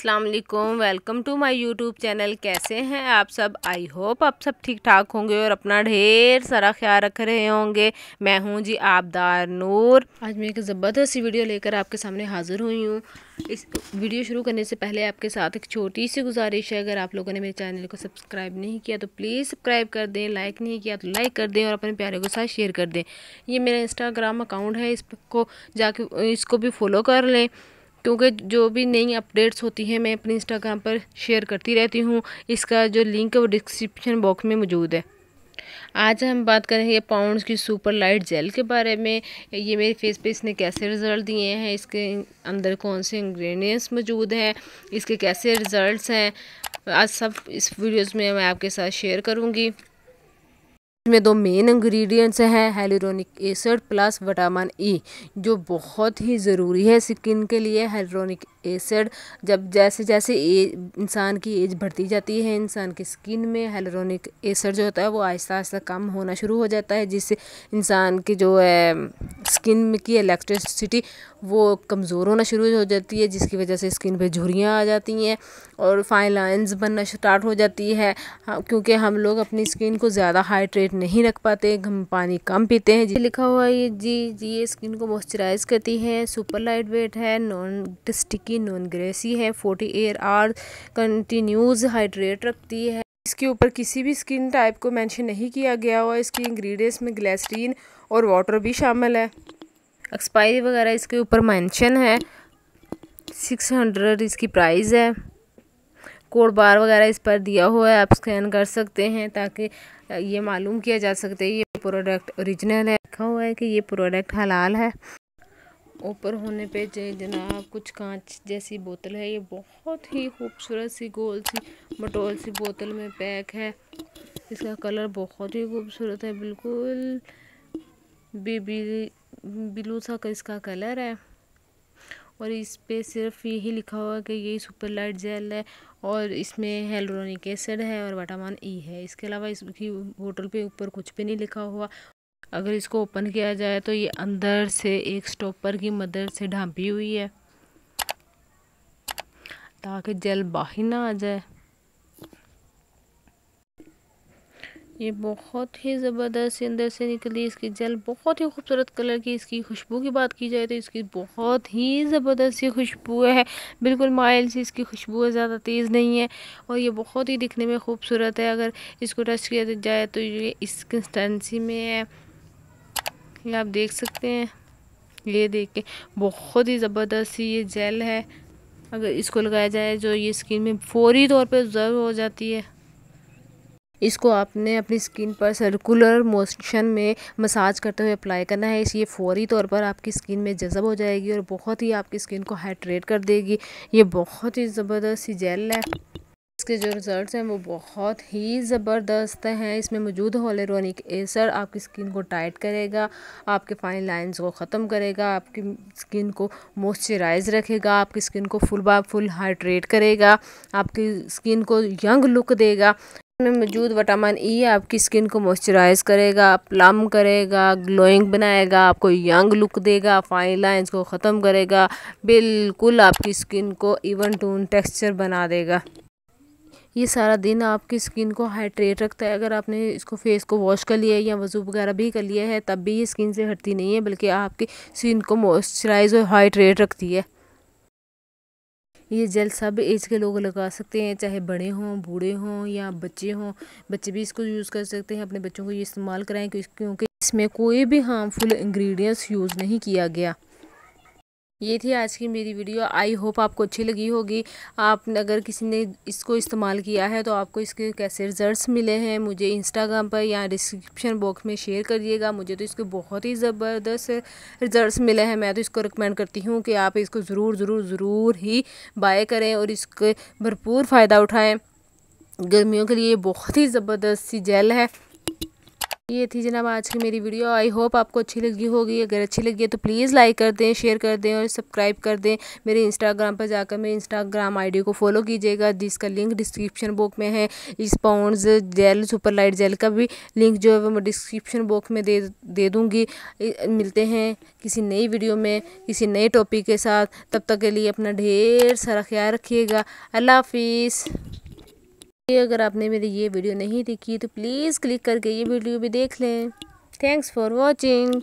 अस्सलाम वालेकुम welcome to my YouTube channel कैसे हैं आप सब आई होप आप सब ठीक ठाक होंगे और अपना ढेर सारा ख्याल रख रहे होंगे मैं हूं जी आबदार नूर आज मैं एक ज़बरदस्त वीडियो लेकर आपके सामने हाज़िर हुई हूं इस वीडियो शुरू करने से पहले आपके साथ एक छोटी सी गुजारिश है अगर आप लोगों ने मेरे चैनल को सब्सक्राइब नहीं किया तो प्लीज़ सब्सक्राइब कर दें लाइक नहीं किया तो लाइक कर दें और अपने प्यारे के साथ शेयर कर दें ये मेरा इंस्टाग्राम अकाउंट है इसको जाके इसको भी फॉलो कर लें क्योंकि जो भी नई अपडेट्स होती हैं मैं अपने इंस्टाग्राम पर शेयर करती रहती हूँ इसका जो लिंक है वो डिस्क्रिप्शन बॉक्स में मौजूद है आज हम बात करेंगे पाउंड्स की सुपर लाइट जेल के बारे में ये मेरे फेस पे इसने कैसे रिज़ल्ट दिए हैं इसके अंदर कौन से इंग्रेडिएंट्स मौजूद हैं इसके कैसे रिज़ल्ट्स हैं आज सब इस वीडियोस में मैं आपके साथ शेयर करूँगी इसमें दो मेन इंग्रेडिएंट्स हैं hyaluronic acid plus vitamin E जो बहुत ही ज़रूरी है स्किन के लिए हेलोरोनिक एसिड जब जैसे जैसे इंसान की एज बढ़ती जाती है इंसान की स्किन में हेलोरोनिक एसिड जो होता है वो आहिस्ता आहिस्ता कम होना शुरू हो जाता है जिससे इंसान की जो है स्किन की इलेक्ट्रिसिटी वो कमज़ोर होना शुरू हो जाती है जिसकी वजह से स्किन पर झुरियाँ आ जाती हैं और फाइन लाइन्स बनना स्टार्ट हो जाती है हाँ, क्योंकि हम लोग अपनी स्किन को ज़्यादा हाइड्रेट डाइट नहीं रख पाते हम पानी कम पीते हैं लिखा हुआ है ये जी जी ये स्किन को मॉइस्चराइज करती है सुपर लाइट वेट है नॉन स्टिकी नॉन ग्रेसी है forty eight hour continuous hydrate रखती है इसके ऊपर किसी भी स्किन टाइप को मेंशन नहीं किया गया हुआ इसके इंग्रेडिएंट्स में ग्लेसरीन और वाटर भी शामिल है एक्सपायरी वगैरह इसके ऊपर मेंशन है सिक्स हंड्रेड इसकी प्राइस है कोड बार वगैरह इस पर दिया हुआ है आप स्कैन कर सकते हैं ताकि ये मालूम किया जा सकता है ये प्रोडक्ट ओरिजिनल है रखा हुआ है कि ये प्रोडक्ट हलाल है ऊपर होने पे जनाब कुछ कांच जैसी बोतल है ये बहुत ही खूबसूरत सी गोल सी मटोल सी बोतल में पैक है इसका कलर बहुत ही खूबसूरत है बिल्कुल बीबी बिलू सा इसका कलर है और इस पे सिर्फ यही लिखा हुआ कि यही सुपर लाइट जेल है और इसमें हेलोनिक एसिड है और वाटामान ई है इसके अलावा इसकी बोतल पे ऊपर कुछ भी नहीं लिखा हुआ अगर इसको ओपन किया जाए तो ये अंदर से एक स्टॉपर की मदद से ढांपी हुई है ताकि जेल बाहर ना आ जाए ये बहुत ही ज़बरदस्त अंदर से निकली इसकी जेल बहुत ही खूबसूरत कलर की इसकी खुशबू की बात की जाए तो इसकी बहुत ही ज़बरदस्त खुशबू है बिल्कुल माइल सी इसकी खुशबू ज़्यादा तेज़ नहीं है और ये बहुत ही दिखने में खूबसूरत है अगर इसको टच किया तो जाए तो ये इस कंस्टेंसी में है ये आप देख सकते हैं ये देखें बहुत ही ज़बरदस्त ये जेल है अगर इसको लगाया जाए जो तो ये स्किन में फौरी तौर पर ऑब्ज़र्व हो जाती है इसको आपने अपनी स्किन पर सर्कुलर मोशन में मसाज करते हुए अप्लाई करना है ये फौरी तौर पर आपकी स्किन में जज़ब हो जाएगी और बहुत ही आपकी स्किन को हाइड्रेट कर देगी ये बहुत ही ज़बरदस्त सी जेल है इसके जो रिज़ल्ट्स हैं वो बहुत ही ज़बरदस्त हैं इसमें मौजूद हॉलेरोनिक एसर आपकी स्किन को टाइट करेगा आपके फाइन लाइंस को ख़त्म करेगा आपकी स्किन को मॉइस्चराइज रखेगा आपकी स्किन को फुल बा फुल हाइड्रेट करेगा आपकी स्किन को यंग लुक देगा में मौजूद विटामिन ई e आपकी स्किन को मॉइस्चराइज करेगा प्लम करेगा ग्लोइंग बनाएगा आपको यंग लुक देगा फाइन लाइंस को ख़त्म करेगा बिल्कुल आपकी स्किन को इवन टून टेक्सचर बना देगा ये सारा दिन आपकी स्किन को हाइड्रेट रखता है अगर आपने इसको फेस को वॉश कर लिया है या वजू वगैरह भी कर लिया है तब भी ये स्किन से हटती नहीं है बल्कि आपकी स्किन को मॉइस्चराइज और हाइड्रेट रखती है ये जेल सब एज के लोग लगा सकते हैं चाहे बड़े हों बूढ़े हों या बच्चे हों बच्चे भी इसको यूज़ कर सकते हैं अपने बच्चों को ये इस्तेमाल कराएँ क्योंकि इसमें कोई भी हार्मफुल इंग्रेडिएंट्स यूज़ नहीं किया गया ये थी आज की मेरी वीडियो आई होप आपको अच्छी लगी होगी आप अगर किसी ने इसको इस्तेमाल किया है तो आपको इसके कैसे रिजल्ट्स मिले हैं मुझे इंस्टाग्राम पर या डिस्क्रिप्शन बॉक्स में शेयर करिएगा मुझे तो इसके बहुत ही ज़बरदस्त रिजल्ट्स मिले हैं मैं तो इसको रिकमेंड करती हूँ कि आप इसको ज़रूर ज़रूर ज़रूर ही बाय करें और इसके भरपूर फ़ायदा उठाएँ गर्मियों के लिए बहुत ही ज़बरदस्त सी जेल है ये थी जनाब आज की मेरी वीडियो आई होप आपको अच्छी लगी होगी अगर अच्छी लगी है तो प्लीज़ लाइक कर दें शेयर कर दें और सब्सक्राइब कर दें मेरे इंस्टाग्राम पर जाकर मेरे इंस्टाग्राम आईडी को फॉलो कीजिएगा जिसका लिंक डिस्क्रिप्शन बॉक्स में है इस जेल सुपर लाइट जेल का भी लिंक जो है वो मैं डिस्क्रिप्शन बॉक्स में दे दे दूँगी मिलते हैं किसी नई वीडियो में किसी नए टॉपिक के साथ तब तक के लिए अपना ढेर सारा ख्याल रखिएगा अल्लाह हाफिज़ अगर आपने मेरी ये वीडियो नहीं देखी तो प्लीज़ क्लिक करके ये वीडियो भी देख लें थैंक्स फॉर वॉचिंग